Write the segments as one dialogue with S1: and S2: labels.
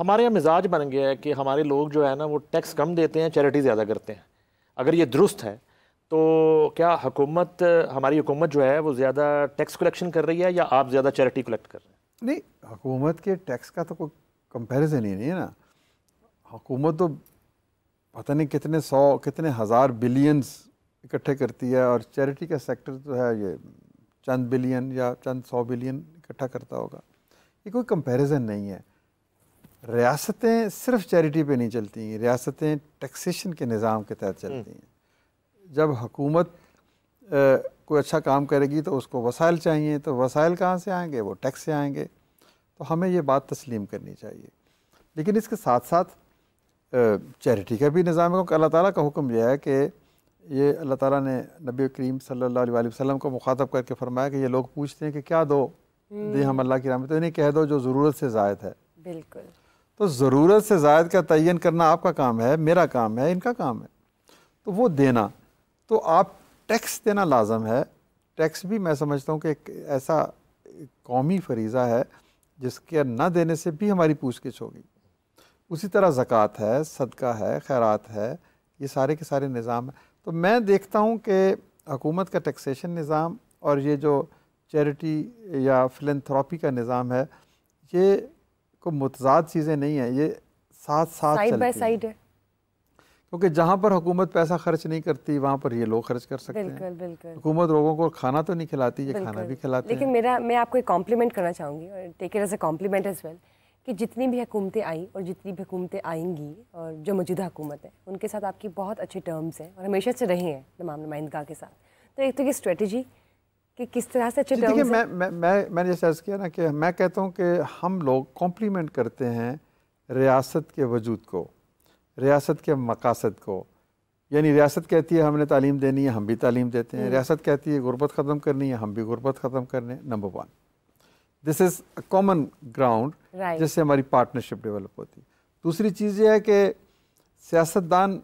S1: हमारे यहाँ मिजाज बन गया है कि हमारे लोग जो है ना वो टैक्स कम देते हैं चैरिटी ज़्यादा करते हैं अगर ये दुरुस्त है तो क्या हुकूमत हमारी हुकूमत जो है वो ज़्यादा टैक्स कलेक्शन कर रही है या आप ज़्यादा चैरिटी कलेक्ट कर रहे
S2: हैं नहीं हुकूमत के टैक्स का तो कोई कंपेरिज़न ही नहीं है ना हुकूमत तो पता नहीं कितने सौ कितने हज़ार बिलियंस इकट्ठे करती है और चैरिटी का सेक्टर जो तो है ये चंद बिलियन या चंद सौ बिलियन इकट्ठा करता होगा ये कोई कंपेरिज़न नहीं है रियासतें सिर्फ चैरिटी पे नहीं चलती हैं रियासतें टैक्सेशन के निज़ाम के तहत चलती हम्म। हैं जब हुकूमत कोई अच्छा काम करेगी तो उसको वसाइल चाहिए तो वसाइल कहाँ से आएंगे वो टैक्स से आएंगे तो हमें ये बात तस्लीम करनी चाहिए लेकिन इसके साथ साथ चैरिटी का भी निज़ाम है अल्लाह ताला का हुक्म यह है कि ये अल्लाह ताला ने नबी करीम सल्लल्लाहु अलैहि वसल्लम को मुखातब करके फरमाया कि ये लोग पूछते हैं कि क्या दो हम्म। दी हम अल्लाह की राम तो इन्हें कह दो जो ज़रूरत से जायद है बिल्कुल तो ज़रूरत से ज़ायद का तयन करना आपका काम है मेरा काम है इनका काम है तो वो देना तो आप टैक्स देना लाजम है टैक्स भी मैं समझता हूँ कि एक ऐसा कौमी फरीज़ा है जिसके ना देने से भी हमारी पूछ गिछ होगी उसी तरह ज़क़़त है सदका है खैरात है ये सारे के सारे निज़ाम हैं तो मैं देखता हूँ कि हकूमत का टैक्सेशन निज़ाम और ये जो चैरिटी या फिलंथ्रापी का निज़ाम है ये को मुतजाद चीज़ें नहीं हैं ये साथ साथ साइड बाई साइड है क्योंकि जहाँ पर हुकूमत पैसा खर्च नहीं करती वहाँ पर ये लोग खर्च कर सकते बिल्कुल, हैं
S3: बिल्कुल हुकूमत
S2: लोगों को खाना तो नहीं खिलाती ये खाना भी खिलाती लेकिन हैं।
S3: मेरा मैं आपको एक कॉम्प्लीमेंट करना चाहूँगी और take it as a compliment as well कि जितनी भी हुकूमतें आई और जितनी भी हुकूमतें आएंगी और जो मौजूदा हुकूमत है उनके साथ आपकी बहुत अच्छे टर्म्स हैं और हमेशा से रहे हैं तमाम नुमाइंदगा के साथ तो एक तो ये स्ट्रेटजी कि किस तरह से देखिए मैं
S2: मैं मैं मैंने जैसे अर्ज़ किया ना कि मैं कहता हूँ कि हम लोग कॉम्प्लीमेंट करते हैं रियासत के वजूद को रियासत के मकासद को यानी रियासत कहती है हमने तालीम देनी है हम भी तालीम देते हैं हम्म। रियासत कहती है गुर्बत ख़त्म करनी है हम भी गुर्बत ख़त्म करने number one this is a common ground जिससे हमारी पार्टनरशिप डेवलप होती है दूसरी चीज़ यह है कि सियासतदान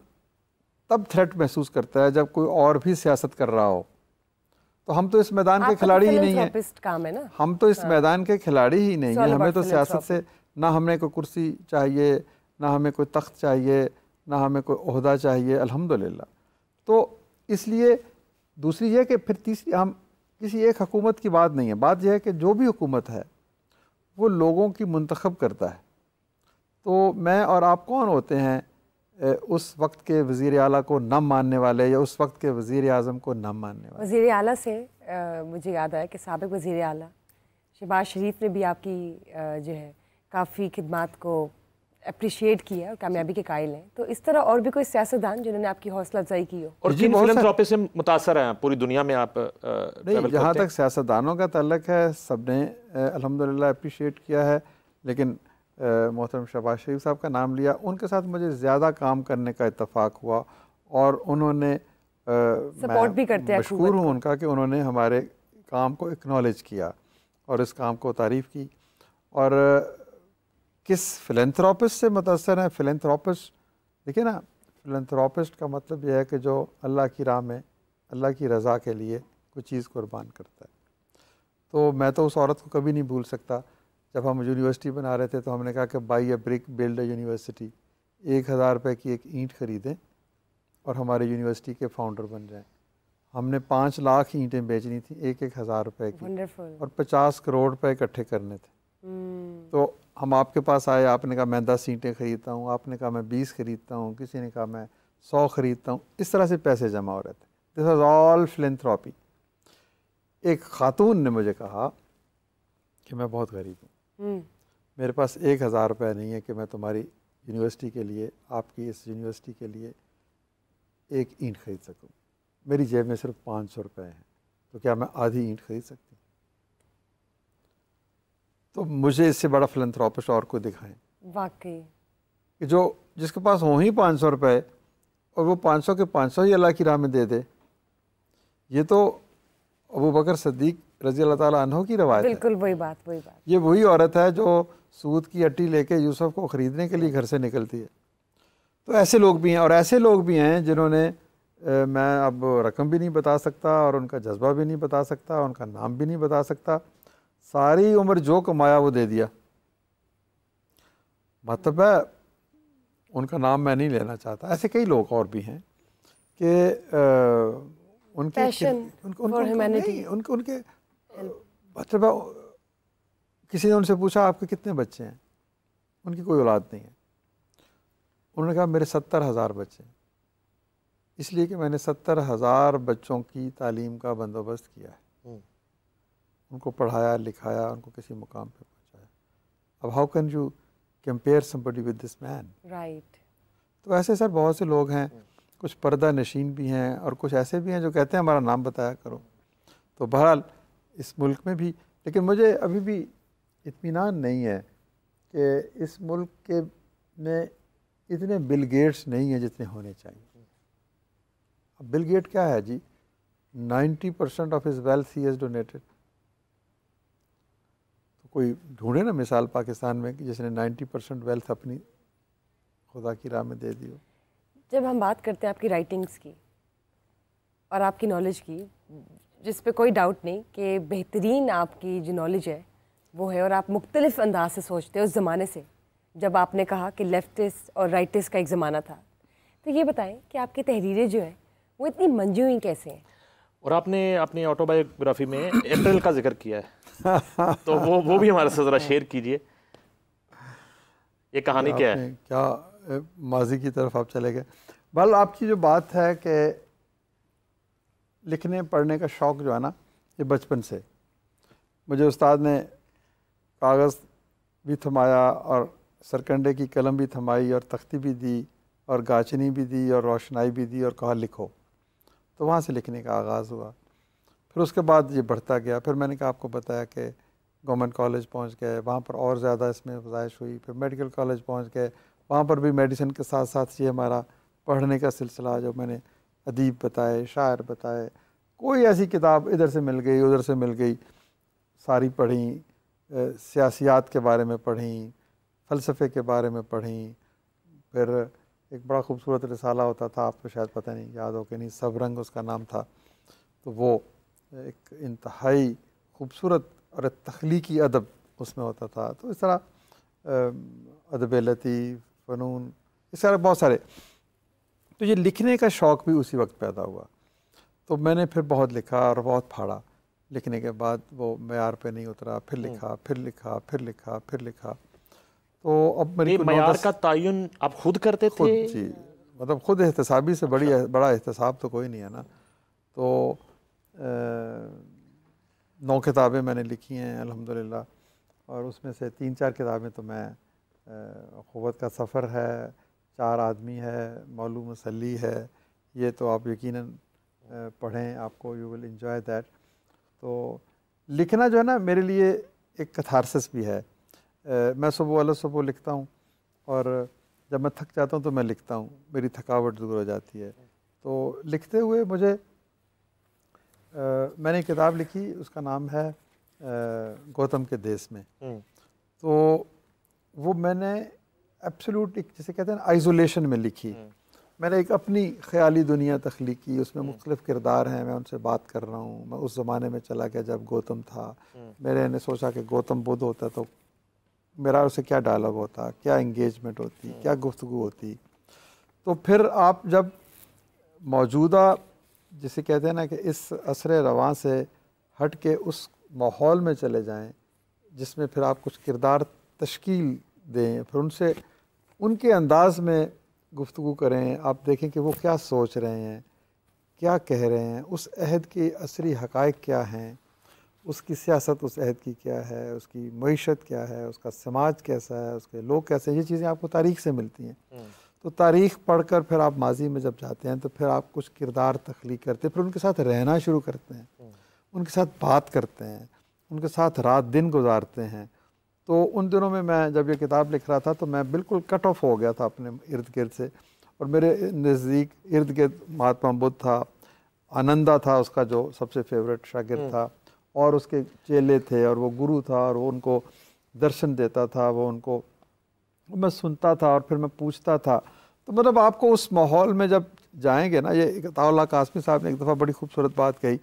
S2: तब थ्रेट महसूस करता है जब कोई और भी सियासत कर रहा हो तो हम तो इस मैदान के तो खिलाड़ी ही नहीं है काम है ना हम तो इस हाँ। मैदान के खिलाड़ी ही नहीं है हमें तो सियासत से ना हमें कोई कुर्सी चाहिए ना हमें कोई तख्त चाहिए ना हमें कोई अहदा चाहिए अल्हम्दुलिल्लाह तो इसलिए दूसरी यह कि फिर तीसरी हम किसी एक हकूमत की बात नहीं है बात यह है कि जो भी हुकूमत है वो लोगों की मंतखब करता है तो मैं और आप कौन होते हैं उस वक्त के वजीर अला को न मानने वाले या उस वक्त के वजीर अजम को न मानने वाले
S3: वजीर अला से आ, मुझे याद आया कि सबक वजीर अला शहबाज शरीफ ने भी आपकी आ, जो है काफ़ी खिदमत को अप्रिशिएट किया और कामयाबी के कायल हैं तो इस तरह और भी कोई सियासतदान जिन्होंने आपकी हौसला अफजाई की हो
S1: और जी फिलंथ्रोपी से मुतासर हैं पूरी दुनिया में आप जहाँ तक
S2: सियासतदानों का तल्लक है सब ने अलहमदिल्ला अप्रिशिएट किया है लेकिन मोहतरम शहबाज शरीफ साहब का नाम लिया उनके साथ मुझे ज़्यादा काम करने का इतफ़ाक़ हुआ और उन्होंने सपोर्ट भी करते हैं मशहूर हूँ उनका कि उन्होंने हमारे काम को इक्नॉलेज किया और इस काम को तारीफ़ की और किस फिलेंथ्रोपिस्ट से मुतासर हैं फिलेंथ्रोपिस्ट देखिए ना फिलेंथ्रोपिस्ट का मतलब यह है कि जो अल्लाह की राह में अल्लाह की रज़ा के लिए कुछ चीज़ कुर्बान करता है तो मैं तो उस औरत को कभी नहीं भूल सकता जब हम यूनिवर्सिटी बना रहे थे तो हमने कहा कि by a brick build a university एक हज़ार रुपये की एक ईंट ख़रीदें और हमारे यूनिवर्सिटी के फाउंडर बन जाएं हमने पाँच लाख ईंटें बेचनी थी एक एक हज़ार रुपये की Wonderful. और पचास करोड़ रुपए इकट्ठे करने थे hmm. तो हम आपके पास आए आपने कहा मैं दस ईंटें ख़रीदता हूँ आपने कहा मैं बीस ख़रीदता हूँ किसी ने कहा मैं सौ ख़रीदता हूँ इस तरह से पैसे जमा हो रहे थे दिस वॉज ऑल फिलेंथ्रॉपी एक ख़ातून ने मुझे कहा कि मैं बहुत गरीब हूँ हम्म। मेरे पास एक हज़ार रुपये नहीं है कि मैं तुम्हारी यूनिवर्सिटी के लिए आपकी इस यूनिवर्सिटी के लिए एक ईंट खरीद सकूँ मेरी जेब में सिर्फ पाँच सौ रुपये हैं तो क्या मैं आधी ईंट खरीद सकती हूँ तो मुझे इससे बड़ा फिलंथ्रॉपिस्ट और को दिखाएं वाकई कि जो जिसके पास हों ही पाँच सौ रुपये और वो पाँच सौ के पाँच सौ ही अल्लाह की राह में दे दे ये तो अबू बकर सदीक रजी अल्लाह तहों की रवायत
S3: बिल्कुल वही बात वही बात
S2: ये वही औरत है जो सूद की अट्टी लेके यूसुफ को ख़रीदने के लिए घर से निकलती है तो ऐसे लोग भी हैं और ऐसे लोग भी हैं जिन्होंने मैं अब रकम भी नहीं बता सकता और उनका जज्बा भी नहीं बता सकता उनका नाम भी नहीं बता सकता सारी उम्र जो कमाया वो दे दिया मतलब है उनका नाम मैं नहीं लेना चाहता ऐसे कई लोग और भी हैं कि उनके उनके उनके, उनके, उनके मतलब किसी ने उनसे पूछा आपके कितने बच्चे हैं उनकी कोई औलाद नहीं है उन्होंने कहा मेरे सत्तर हज़ार बच्चे हैं इसलिए कि मैंने सत्तर हज़ार बच्चों की तालीम का बंदोबस्त किया है हम्म। उनको पढ़ाया लिखाया उनको किसी मुकाम पे पहुंचाया अब how can you compare somebody with this man right तो ऐसे सर बहुत से लोग हैं हम्म। कुछ पर्दा नशीन भी हैं और कुछ ऐसे भी हैं जो कहते हैं हमारा नाम बताया करो तो बहरहाल इस मुल्क में भी लेकिन मुझे अभी भी इतमान नहीं है कि इस मुल्क के में इतने बिल गेट्स नहीं हैं जितने होने चाहिए अब बिल गेट क्या है जी 90 percent of his wealth he is donated तो कोई ढूंढे ना मिसाल पाकिस्तान में कि जिसने 90 परसेंट वेल्थ अपनी खुदा की राह में दे दी हो
S3: जब हम बात करते हैं आपकी राइटिंग्स की और आपकी नॉलेज की जिस पे कोई डाउट नहीं कि बेहतरीन आपकी जो नॉलेज है वो है और आप मुख्तलिफ अंदाज से सोचते हैं उस ज़माने से जब आपने कहा कि लेफ्टिस्ट और राइट का एक ज़माना था तो ये बताएं कि आपकी तहरीरें जो हैं वो इतनी मंजू हुई कैसे हैं
S1: और आपने अपनी ऑटोबायोग्राफी में अप्रैल का जिक्र किया है तो वो वो भी हमारे साथ ज़रा शेयर कीजिए ये कहानी क्या है
S2: क्या माजी की तरफ आप चले गए बल आपकी जो बात है कि लिखने पढ़ने का शौक़ जो है ना ये बचपन से मुझे उस्ताद ने कागज़ भी थमाया और सरकंडे की कलम भी थमाई और तख्ती भी दी और गाचनी भी दी और रोशनाई भी दी और कहा लिखो तो वहाँ से लिखने का आगाज़ हुआ फिर उसके बाद ये बढ़ता गया फिर मैंने कहा आपको बताया कि गवर्नमेंट कॉलेज पहुँच गए वहाँ पर और ज़्यादा इसमें फजाइश हुई फिर मेडिकल कॉलेज पहुँच गए वहाँ पर भी मेडिसिन के साथ साथ ये हमारा पढ़ने का सिलसिला जो मैंने अदीब बताए शायर बताए कोई ऐसी किताब इधर से मिल गई उधर से मिल गई सारी पढ़ी सियासियात के बारे में पढ़ी फ़लसफ़े के बारे में पढ़ी फिर एक बड़ा खूबसूरत रसाला होता था आपको शायद पता नहीं याद हो कि नहीं सब रंग उसका नाम था तो वो एक इंतहाई खूबसूरत और तख्लीकी अदब उसमें होता था तो इस तरह अदब लतीफ़ फ़नून इस तरह बहुत सारे तो ये लिखने का शौक़ भी उसी वक्त पैदा हुआ तो मैंने फिर बहुत लिखा और बहुत फाड़ा लिखने के बाद वो मैार पे नहीं उतरा फिर हम्म। लिखा फिर लिखा फिर लिखा फिर लिखा तो अब मेरे मैार का तयन आप खुद करते खुद थे? जी मतलब खुद एहतसाबी से बड़ी अच्छा। बड़ा एहतसाब तो कोई नहीं है ना तो नौ किताबें मैंने लिखी हैं अल्हम्दुलिल्लाह और उसमें से तीन चार किताबें तो मैं ख़ुवत का सफ़र है चार आदमी है मौलू मसली है ये तो आप यकीन पढ़ें आपको यू विल इन्जॉय दैट तो लिखना जो है ना मेरे लिए एक कथारसिस भी है मैं सुबह वाला सुबह लिखता हूँ और जब मैं थक जाता हूँ तो मैं लिखता हूँ मेरी थकावट दूर हो जाती है तो लिखते हुए मुझे आ, मैंने किताब लिखी उसका नाम है गौतम के देश में हम्म। तो वो मैंने एब्सोलूट एक जैसे कहते हैं आइसोलेशन में लिखी हम्म। मैंने एक अपनी ख्याली दुनिया तख्लीक की उसमें हम्म। मुख्तलिफ किरदार हैं मैं उनसे बात कर रहा हूँ मैं उस ज़माने में चला गया जब गौतम था मेरे हम्म। ने सोचा कि गौतम बुद्ध होता तो मेरा उससे क्या डायलॉग होता क्या इंगेजमेंट होती क्या गुफ्तु होती तो फिर आप जब मौजूदा जिसे कहते हैं ना कि इस असर रवा से हट के उस माहौल में चले जाएं जिसमें फिर आप कुछ किरदार तश्कील दें फिर उनसे उनके अंदाज में गुफ्तु करें आप देखें कि वो क्या सोच रहे हैं क्या कह रहे हैं उस अहद के असरी हक़ क्या हैं उसकी सियासत उस अहद की क्या है उसकी मीशत क्या है उसका समाज कैसा है उसके लोग कैसे हैं ये चीज़ें आपको तारीख से मिलती हैं हम्म। तो तारीख पढ़ कर फिर आप माजी में जब जाते हैं तो फिर आप कुछ किरदार तख्लीक करते हैं फिर उनके साथ रहना शुरू करते हैं हम्म। उनके साथ बात करते हैं उनके साथ रात दिन गुजारते हैं तो उन दिनों में मैं जब ये किताब लिख रहा था तो मैं बिल्कुल कट ऑफ हो गया था अपने इर्द गिर्द से और मेरे नज़दीक इर्द गिर्द महात्मा बुद्ध था आनंदा था उसका जो सबसे फेवरेट शागिर हम्म। था और उसके चेले थे और वो गुरु था और वो उनको दर्शन देता था वो उनको मैं सुनता था और फिर मैं पूछता था तो मतलब आपको उस माहौल में जब जाएंगे ना ये ताउल्ला कासमी साहब ने एक दफ़ा बड़ी खूबसूरत बात कही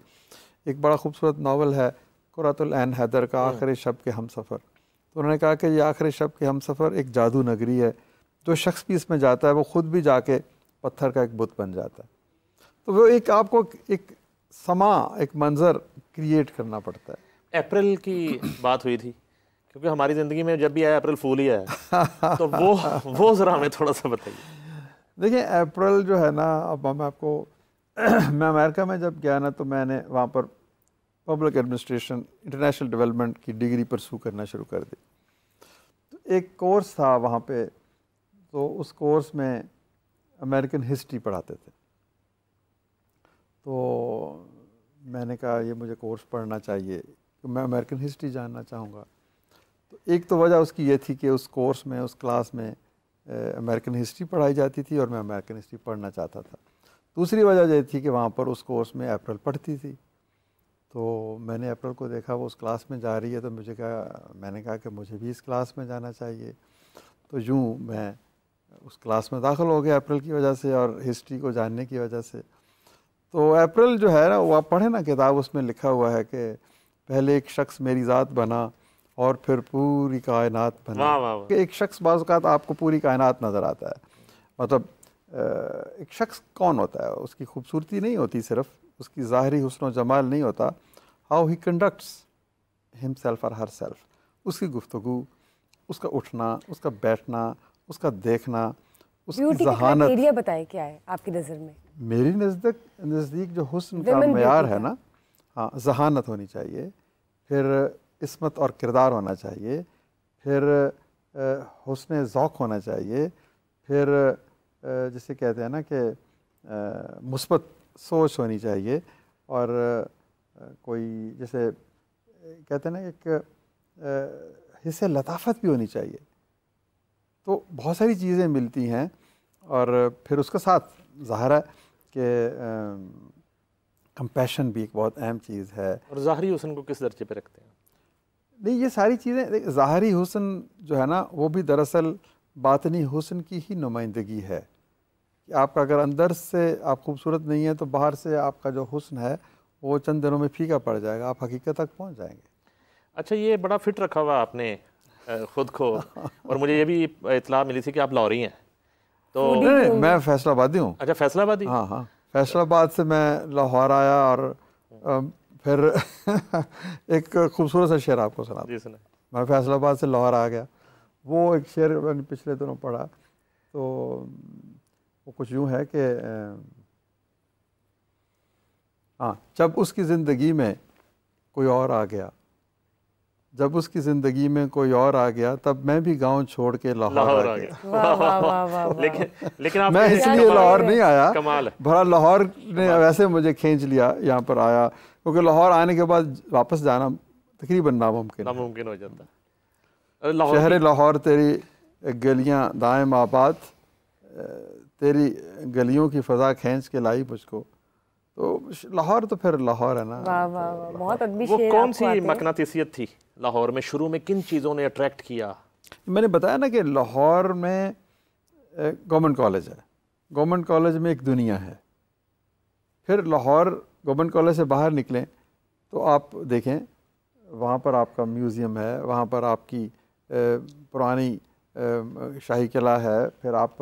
S2: एक बड़ा खूबसूरत नावल है कुरतुल हैदर का हम्म। आखिरी शब के हम सफ़र तो उन्होंने कहा कि ये आखिरी शब के हम सफ़र एक जादू नगरी है जो शख्स भी इसमें जाता है वो ख़ुद भी जाके पत्थर का एक बुत बन जाता है तो वो एक आपको एक समा एक मंज़र क्रिएट करना पड़ता है अप्रैल
S1: की बात हुई थी क्योंकि हमारी ज़िंदगी में जब भी आया अप्रैल फूल ही
S2: आया तो वो वो ज़रा हमें
S1: थोड़ा सा बताइए
S2: देखिए अप्रैल जो है ना अब मैं आपको मैं अमेरिका में जब गया ना तो मैंने वहाँ पर पब्लिक एडमिनिस्ट्रेशन इंटरनेशनल डेवलपमेंट की डिग्री परसू करना शुरू कर दी तो एक कोर्स था वहाँ पे तो उस कोर्स में अमेरिकन हिस्ट्री पढ़ाते थे तो मैंने कहा ये मुझे कोर्स पढ़ना चाहिए तो मैं अमेरिकन हिस्ट्री जानना चाहूँगा तो एक तो वजह उसकी ये थी कि उस कोर्स में उस क्लास में अमेरिकन हिस्ट्री पढ़ाई जाती थी और मैं अमेरिकन हिस्ट्री पढ़ना चाहता था दूसरी वजह यह थी कि वहाँ पर उस कोर्स में अप्रैल पढ़ती थी तो मैंने अप्रैल को देखा वो उस क्लास में जा रही है तो मुझे कहा मैंने कहा कि मुझे भी इस क्लास में जाना चाहिए तो यूँ मैं उस क्लास में दाखिल हो गया अप्रैल की वजह से और हिस्ट्री को जानने की वजह से तो अप्रैल जो है ना वो आप पढ़ें ना किताब उसमें लिखा हुआ है कि पहले एक शख्स मेरी ज़ात बना और फिर पूरी कायनात बना वाँ वाँ। एक शख्स बाज़ात आपको पूरी कायनात नज़र आता है मतलब एक शख्स कौन होता है उसकी खूबसूरती नहीं होती सिर्फ उसकी ज़ाहरी हसन जमाल नहीं होता हाउ ही कंडक्ट्स हिमसेल्फ और हर सेल्फ उसकी गुफ्तु उसका उठना उसका बैठना उसका देखना उसकी जहानत
S3: बताए क्या है आपकी नज़र में
S2: मेरी नज़दीक नज़दीक जो हुसन का मैार है ना हाँ जहानत होनी चाहिए फिर इसमत और किरदार होना चाहिए फिर हुसन ओक़ होना चाहिए फिर जैसे कहते हैं ना कि मुस्बत सोच होनी चाहिए और कोई जैसे कहते हैं ना एक हिस्से लताफत भी होनी चाहिए तो बहुत सारी चीज़ें मिलती हैं और फिर उसके साथ ज़ाहिर है कि कंपैशन भी एक बहुत अहम चीज़ है
S1: और ज़ाहरी हुसन को किस दर्जे पे रखते हैं
S2: नहीं ये सारी चीज़ें ज़ाहरी हुसन जो है ना वो भी दरअसल बातनी हुसन की ही नुमाइंदगी है कि आपका अगर अंदर से आप खूबसूरत नहीं है तो बाहर से आपका जो हुसन है वो चंद दिनों में फीका पड़ जाएगा आप हकीकत तक पहुँच जाएंगे
S1: अच्छा ये बड़ा फिट रखा हुआ आपने ख़ुद को और मुझे ये भी इतला मिली थी कि आप लाहौरी हैं तो नहीं, मैं
S2: फैसलाबादी हूँ
S1: अच्छा फैसलाबादी हाँ
S2: हाँ फैसलाबाद से मैं लाहौर आया और फिर एक खूबसूरत सा शेर आपको सुना मैं फैसलाबाद से लाहौर आ गया वो एक शेर मैंने पिछले दिनों पढ़ा तो वो कुछ यूँ है कि हाँ जब उसकी ज़िंदगी में कोई और आ गया जब उसकी ज़िंदगी में कोई और आ गया तब मैं भी गांव छोड़ के लाहौर आ गया, लेकिन
S1: लेकिन आप मैं इसलिए लाहौर नहीं आया कमाल
S2: भरा लाहौर ने वैसे मुझे खींच लिया यहाँ पर आया क्योंकि लाहौर आने के बाद वापस जाना तकरीबन नामुमकिन नामुमकिन
S1: हो जाता शहर
S2: लाहौर तेरी गलियाँ दाएँ आबाद तेरी गलियों की फ़जा खींच के लाई मुझको तो लाहौर तो फिर लाहौर है ना
S3: वाह वाह वाह तो बहुत अदबी शेर कौन सी
S1: मकनातीसियत थी लाहौर में शुरू में किन चीज़ों ने अट्रैक्ट किया
S2: मैंने बताया ना कि लाहौर में गवर्नमेंट कॉलेज है गवर्नमेंट कॉलेज में एक दुनिया है फिर लाहौर गवर्नमेंट कॉलेज से बाहर निकलें तो आप देखें वहाँ पर आपका म्यूज़ियम है वहाँ पर आपकी पुरानी शाही किला है फिर आप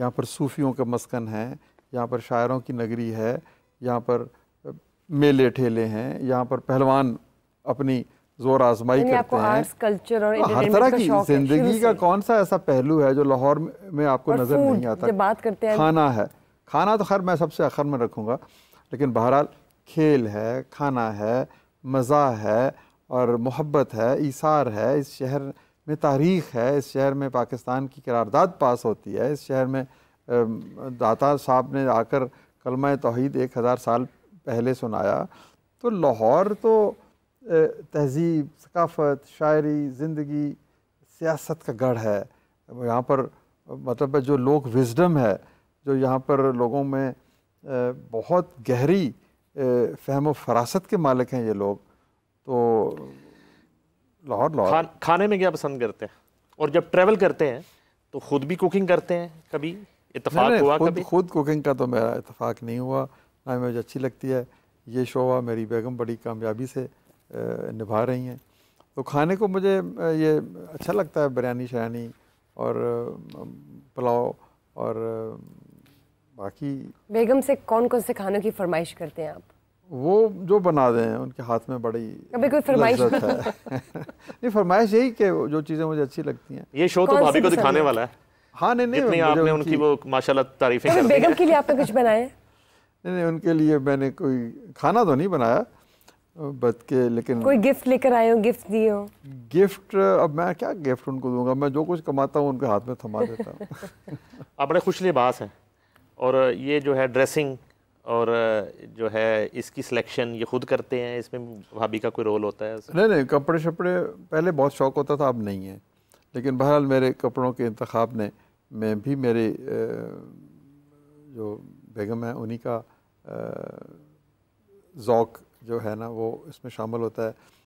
S2: यहाँ पर सूफियों का मस्कन है यहाँ पर शायरों की नगरी है यहाँ पर मेले ठेले हैं यहाँ पर पहलवान अपनी जोर आजमाई करते हैं कल्चर और हाँ, हर तरह की जिंदगी का कौन सा ऐसा पहलू है जो लाहौर में आपको नज़र नहीं आता बात करते हैं खाना है खाना तो खैर मैं सबसे आखिर में रखूँगा लेकिन बहरहाल खेल है खाना है मज़ा है और मोहब्बत है इसार है इस शहर में तारीख है इस शहर में पाकिस्तान की करारदाद पास होती है इस शहर में दाता साहब ने आकर कलमा तोहद एक हज़ार साल पहले सुनाया तो लाहौर तो तहज़ीब सकाफ़त शायरी ज़िंदगी सियासत का गढ़ है यहाँ पर मतलब जो लोक विजडम है जो यहाँ पर लोगों में बहुत गहरी फहम व फरासत के मालिक हैं ये लोग तो लाहौर लाहौर खा,
S1: खाने में क्या पसंद करते हैं और जब ट्रैवल करते हैं तो ख़ुद भी
S2: कुकिंग करते हैं
S1: कभी इतफाक हुआ खुद, कभी
S2: खुद कुकिंग का तो मेरा इतफाक नहीं हुआ ना मुझे अच्छी लगती है ये शोवा मेरी बेगम बड़ी कामयाबी से निभा रही हैं तो खाने को मुझे ये अच्छा लगता है बिरयानी शरानी और पुलाव और बाकी
S3: बेगम से कौन कौन से खानों की फरमाइश करते हैं आप
S2: वो जो बना दें उनके हाथ में बड़ी कभी कोई फरमाइश नहीं फरमाइश यही कि जो चीज़ें मुझे अच्छी लगती हैं ये शो तो भाभी को दिखाने वाला है
S1: हाँ नहीं नहीं आपने उनकी वो माशाल्लाह तारीफें तो कर बेगम के लिए
S3: आपने कुछ बनाया
S2: नहीं नहीं उनके लिए मैंने कोई खाना तो नहीं बनाया के लेकिन कोई
S3: गिफ्ट लेकर आए हो गिफ्ट
S2: दिए हो गिफ्ट अब मैं क्या गिफ्ट उनको दूंगा मैं जो कुछ कमाता हूँ उनके हाथ में थमा देता
S1: हूँ आप बड़े खुश लिबास हैं और ये जो है ड्रेसिंग और जो है इसकी सिलेक्शन ये खुद करते हैं इसमें भाभी का कोई रोल होता है
S2: नहीं नहीं कपड़े शपड़े पहले बहुत शौक होता था अब नहीं है लेकिन बहरहाल मेरे कपड़ों के इंतखाब ने में भी मेरे जो बेगम है उन्हीं का ज़ौक़ जो है ना वो इसमें शामिल होता है